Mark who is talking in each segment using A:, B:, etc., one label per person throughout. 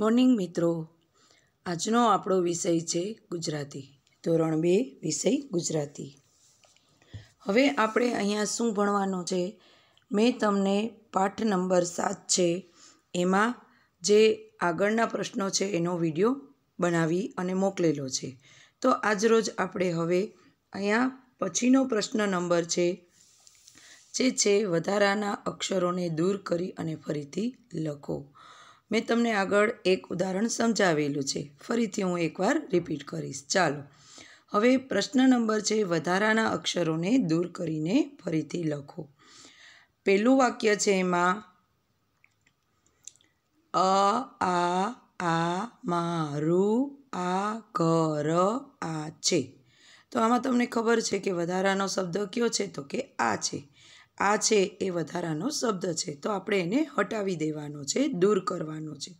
A: morning મિત્રો આજનો આપણો વિષય છે ગુજરાતી ધોરણ બે વિષય ગુજરાતી હવે આપણે અહીંયા શું ભણવાનું છે મેં તમને પાઠ નંબર સાત છે એમાં જે આગળના પ્રશ્નો છે એનો વિડીયો બનાવી અને મોકલેલો છે તો આજરોજ આપણે હવે અહીંયા પછીનો પ્રશ્ન નંબર છે જે છે વધારાના અક્ષરોને દૂર કરી અને ફરીથી લખો મેં તમને આગળ એક ઉદાહરણ સમજાવેલું છે ફરીથી હું એકવાર રિપીટ કરીશ ચાલો હવે પ્રશ્ન નંબર છે વધારાના અક્ષરોને દૂર કરીને ફરીથી લખો પહેલું વાક્ય છે એમાં અ આ આ મારું આ ઘર આ છે તો આમાં તમને ખબર છે કે વધારાનો શબ્દ કયો છે તો કે આ છે આ છે એ વધારાનો શબ્દ છે તો આપણે એને હટાવી દેવાનો છે દૂર કરવાનો છે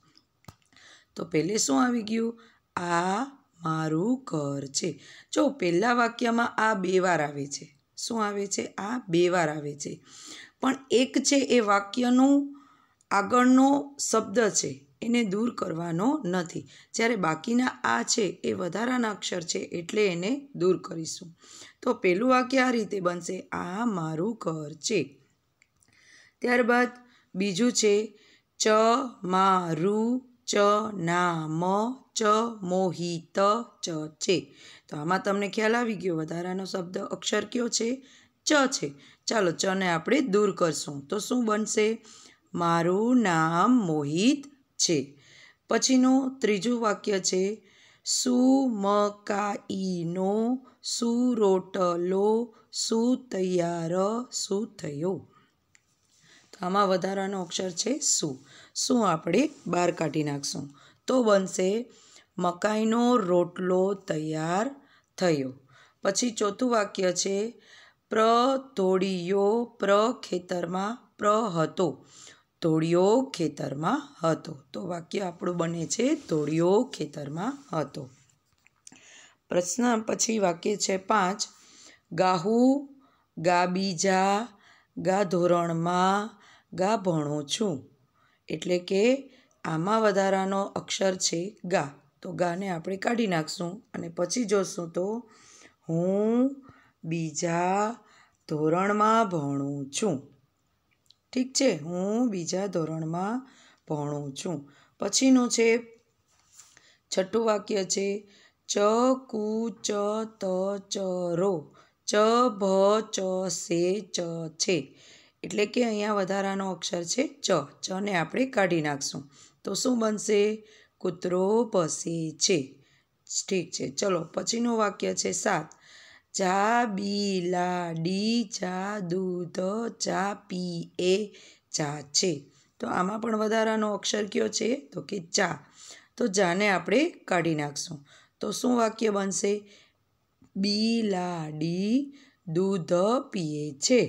A: તો પહેલે શું આવી ગયું આ મારું ઘર છે જો પહેલાં વાક્યમાં આ બે વાર આવે છે શું આવે છે આ બે વાર આવે છે પણ એક છે એ વાક્યનું આગળનો શબ્દ છે એને દૂર કરવાનો નથી જ્યારે બાકીના આ છે એ વધારાના અક્ષર છે એટલે એને દૂર કરીશું તો પહેલું વાક્ય આ રીતે બનશે આ મારું ઘર છે ત્યારબાદ બીજું છે ચ મારું ચ ના મ ચ મોહિત ચ છે તો આમાં તમને ખ્યાલ આવી ગયો વધારાનો શબ્દ અક્ષર કયો છે ચ છે ચાલો ચને આપણે દૂર કરશું તો શું બનશે મારું નામ મોહિત છે પછીનું ત્રીજું વાક્ય છે સુમકાઈનો સુરોટલો સુતૈયાર સુથયો તો આમાં વધારાનો અક્ષર છે સુ શું આપણે બહાર કાઢી નાખશું તો બનશે મકાઈનો રોટલો તૈયાર થયો પછી ચોથું વાક્ય છે પ્ર તોડીયો પ્ર ખેતરમાં પ્ર હતો તોડિયો ખેતરમાં હતો તો વાક્ય આપણું બને છે તોડિયો ખેતરમાં હતો પ્રશ્ન પછી વાક્ય છે પાંચ ગાહુ ગા બીજા ગા ધોરણમાં ગા ભણું છું એટલે કે આમાં વધારાનો અક્ષર છે ગા તો ગાને આપણે કાઢી નાખશું અને પછી જોશું તો હું બીજા ધોરણમાં ભણું છું ઠીક છે હું બીજા ધોરણમાં ભણું છું પછીનું છે છઠ્ઠું વાક્ય છે ચ કુ ચ ત ચ રો ચ ભ ચ સે ચ છે એટલે કે અહીંયા વધારાનો અક્ષર છે ચ ચને આપણે કાઢી નાખશું તો શું બનશે કૂતરો ભસે છે ઠીક છે ચલો પછીનું વાક્ય છે સાત ચા બી લા ડી ચા દૂધ ચા પી એ ચા છે તો આમાં પણ વધારાનો અક્ષર કયો છે તો કે ચા તો જાને આપણે કાઢી નાખશું તો શું વાક્ય બનશે બી લા ડી દૂધ પીએ છે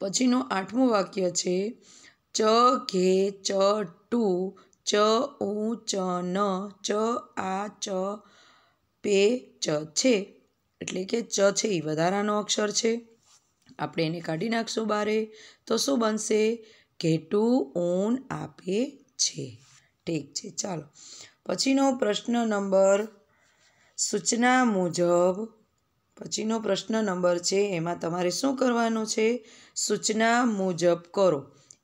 A: પછીનું આઠમું વાક્ય છે ચ ઘે ચ ટુ ચ ઉ ચ ન ચ આ ચ પે ચ છે એટલે કે ચ છે એ વધારાનો અક્ષર છે આપણે એને કાઢી નાખશું બારે તો શું બનશે ઘેટુ ઊન આપે છે ઠીક છે ચાલો પછીનો પ્રશ્ન નંબર સૂચના મુજબ પછીનો પ્રશ્ન નંબર છે એમાં તમારે શું કરવાનું છે સૂચના મુજબ કરો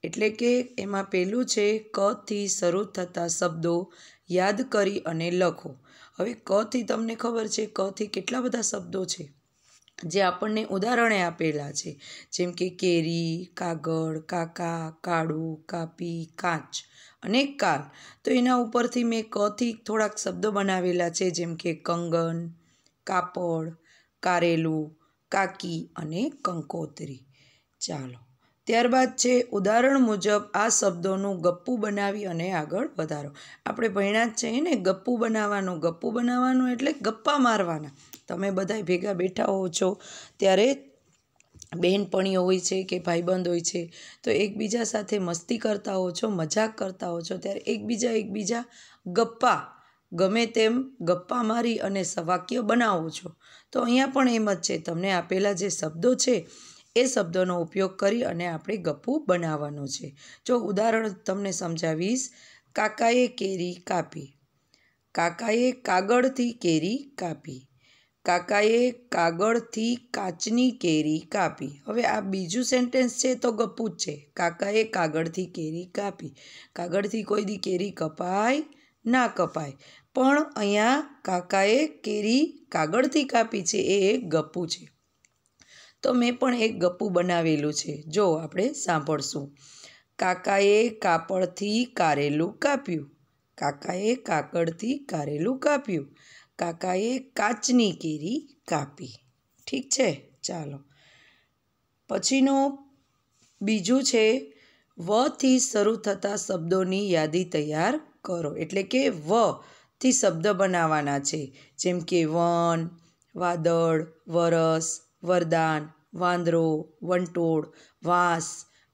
A: એટલે કે એમાં પેલું છે કથી શરૂ થતા શબ્દો યાદ કરી અને લખો હવે કથી તમને ખબર છે કથી કેટલા બધા શબ્દો છે જે આપણને ઉદાહરણે આપેલા છે જેમ કે કેરી કાગળ કાકા કાળું કાપી કાચ અને કાલ તો એના ઉપરથી મેં કથી થોડાક શબ્દો બનાવેલા છે જેમ કે કંગન કાપડ કારેલું કાકી અને કંકોત્રી ચાલો ત્યારબાદ છે ઉદાહરણ મુજબ આ શબ્દોનું ગપ્પુ બનાવી અને આગળ વધારો આપણે ભણ્યા જ છે ને ગપ્પુ બનાવવાનું ગપ્પુ બનાવવાનું એટલે ગપ્પા મારવાના તમે બધા ભેગા બેઠા હો છો ત્યારે બહેનપણીઓ હોય છે કે ભાઈબંધ હોય છે તો એકબીજા સાથે મસ્તી કરતા હો છો મજાક કરતા હો છો ત્યારે એકબીજા એકબીજા ગપ્પા ગમે તેમ ગપ્પા મારી અને સવાક્ય બનાવો છો તો અહીંયા પણ એમ જ છે તમને આપેલા જે શબ્દો છે એ શબ્દોનો ઉપયોગ કરી અને આપણે ગપ્પુ બનાવવાનું છે જો ઉદાહરણ તમને સમજાવીશ કાકાએ કેરી કાપી કાકાએ કાગળથી કેરી કાપી કાકાએ કાગળથી કાચની કેરી કાપી હવે આ બીજું સેન્ટેન્સ છે તો ગપ્પુ જ છે કાકાએ કાગળથી કેરી કાપી કાગળથી કોઈ દી કેરી કપાય ના કપાય પણ અહીંયા કાકાએ કેરી કાગળથી કાપી છે એ એક ગપ્પુ છે તો મેં પણ એક ગપ્પું બનાવેલું છે જો આપણે સાંભળશું કાકાએ કાપડથી કારેલું કાપ્યું કાકાએ કાકડથી કારેલું કાપ્યું કાકાએ કાચની કેરી કાપી ઠીક છે ચાલો પછીનો બીજું છે વથી શરૂ થતા શબ્દોની યાદી તૈયાર કરો એટલે કે વથી શબ્દ બનાવવાના છે જેમ કે વન વાદળ વરસ વરદાન વાંદરો વંટોળ વાસ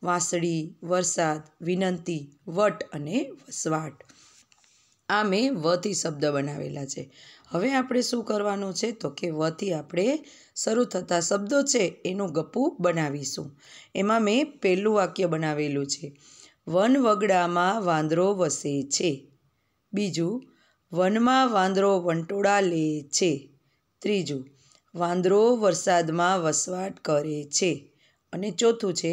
A: વાંસળી વરસાદ વિનંતી વટ અને વસવાટ આ મેં વથી શબ્દ બનાવેલા છે હવે આપણે શું કરવાનું છે તો કે વથી આપણે શરૂ થતા શબ્દો છે એનું ગપ્પું બનાવીશું એમાં મેં પહેલું વાક્ય બનાવેલું છે વન વગડામાં વાંદરો વસે છે બીજું વનમાં વાંદરો વંટોળા લે છે ત્રીજું વાંદરો વરસાદમાં વસવાટ કરે છે અને ચોથું છે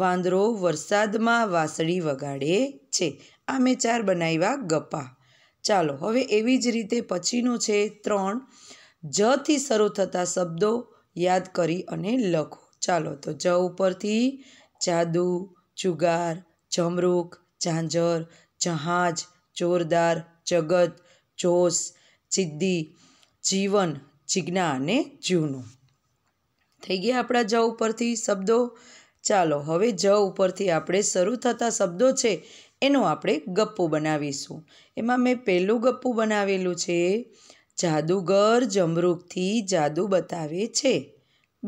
A: વાંદરો વરસાદમાં વાંસળી વગાડે છે આ મેં ચાર બનાવ્યા ગપ્પા ચાલો હવે એવી જ રીતે પછીનું છે ત્રણ જથી શરૂ થતા શબ્દો યાદ કરી અને લખો ચાલો તો જ ઉપરથી જાદુ જુગાર જમરૂક ઝાંઝર જહાજ જોરદાર જગત જોશ જિદ્દી જીવન જિજ્ઞા અને જૂનું થઈ ગયા આપણા જ ઉપરથી શબ્દો ચાલો હવે જ ઉપરથી આપણે શરૂ થતા શબ્દો છે એનો આપણે ગપ્પું બનાવીશું એમાં મેં પહેલું ગપ્પું બનાવેલું છે જાદુગર જમરૂખથી જાદુ બતાવે છે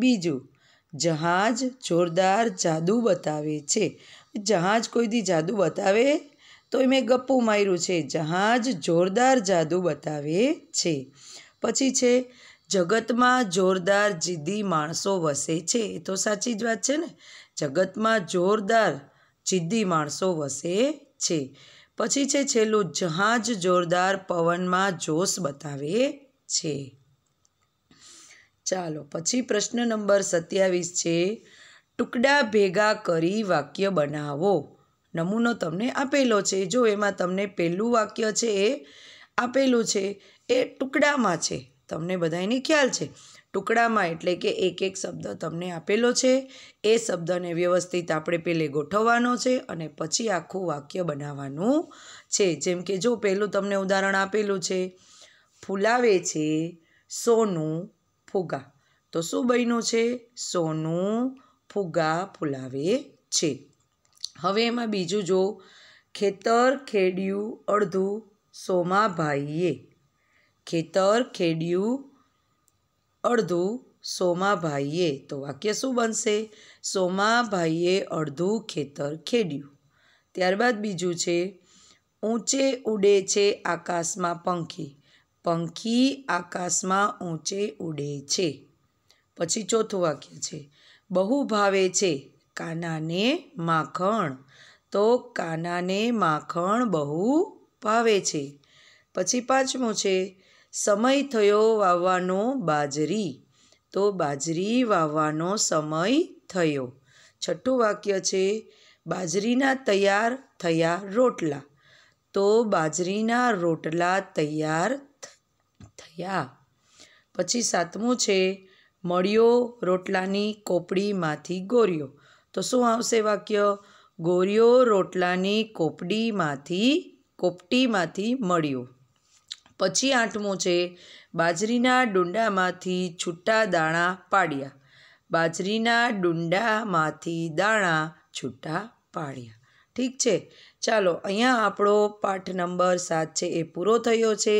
A: બીજું જહાજ જોરદાર જાદુ બતાવે છે જહાજ કોઈથી જાદુ બતાવે તો એ મેં ગપ્પું માર્યું છે જહાજ જોરદાર જાદુ બતાવે છે પછી છે જગતમાં જોરદાર જિદ્દી માણસો વસે છે એ તો સાચી જ વાત છે ને જગતમાં જોરદાર જિદ્દી માણસો વસે છે પછી છે છેલ્લું જહાજ જોરદાર પવનમાં જોશ બતાવે છે ચાલો પછી પ્રશ્ન નંબર સત્યાવીસ છે ટુકડા ભેગા કરી વાક્ય બનાવો નમૂનો તમને આપેલો છે જો એમાં તમને પહેલું વાક્ય છે એ આપેલું છે એ ટુકડામાં છે તમને બધાને ખ્યાલ છે ટુકડામાં એટલે કે એક એક શબ્દ તમને આપેલો છે એ શબ્દને વ્યવસ્થિત આપણે પેલે ગોઠવવાનો છે અને પછી આખું વાક્ય બનાવવાનું છે જેમ કે જો પહેલું તમને ઉદાહરણ આપેલું છે ફૂલાવે છે સોનું ફુગા તો શું બન્યું છે સોનું ફુગા ફૂલાવે છે હવે એમાં બીજું જો ખેતર ખેડ્યું અડધું સોમાભાઈએ ખેતર ખેડ્યું અડધું સોમાભાઈએ તો વાક્ય શું બનશે સોમાભાઈએ અડધું ખેતર ખેડ્યું ત્યારબાદ બીજું છે ઊંચે ઉડે છે આકાશમાં પંખી પંખી આકાશમાં ઊંચે ઉડે છે પછી ચોથું વાક્ય છે બહુ ભાવે છે કાનાને માખણ તો કાનાને માખણ બહુ ભાવે છે પછી પાંચમું છે સમય થયો વાવવાનો બાજરી તો બાજરી વાવવાનો સમય થયો છઠ્ઠું વાક્ય છે બાજરીના તૈયાર થયા રોટલા તો બાજરીના રોટલા તૈયાર થયા પછી સાતમું છે મળ્યો રોટલાની કોપડીમાંથી ગોર્યો તો શું આવશે વાક્ય ગોર્યો રોટલાની કોપડીમાંથી કોપટીમાંથી મળ્યો પછી આઠમો છે બાજરીના ડુંડામાંથી છૂટા દાણા પાડ્યા બાજરીના ડુંડામાંથી દાણા છૂટા પાડ્યા ઠીક છે ચાલો અહીંયા આપણો પાઠ નંબર સાત છે એ પૂરો થયો છે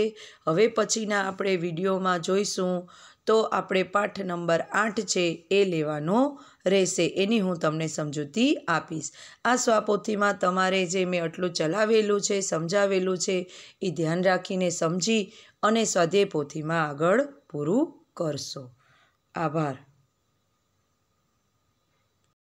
A: હવે પછીના આપણે વિડીયોમાં જોઈશું તો આપણે પાઠ નંબર આઠ છે એ લેવાનો રહેશે એની હું તમને સમજૂતી આપીશ આ સ્વાપોથીમાં તમારે જે મેં આટલું ચલાવેલું છે સમજાવેલું છે એ ધ્યાન રાખીને સમજી અને સ્વાધ્યાય પોથીમાં આગળ પૂરું કરશો આભાર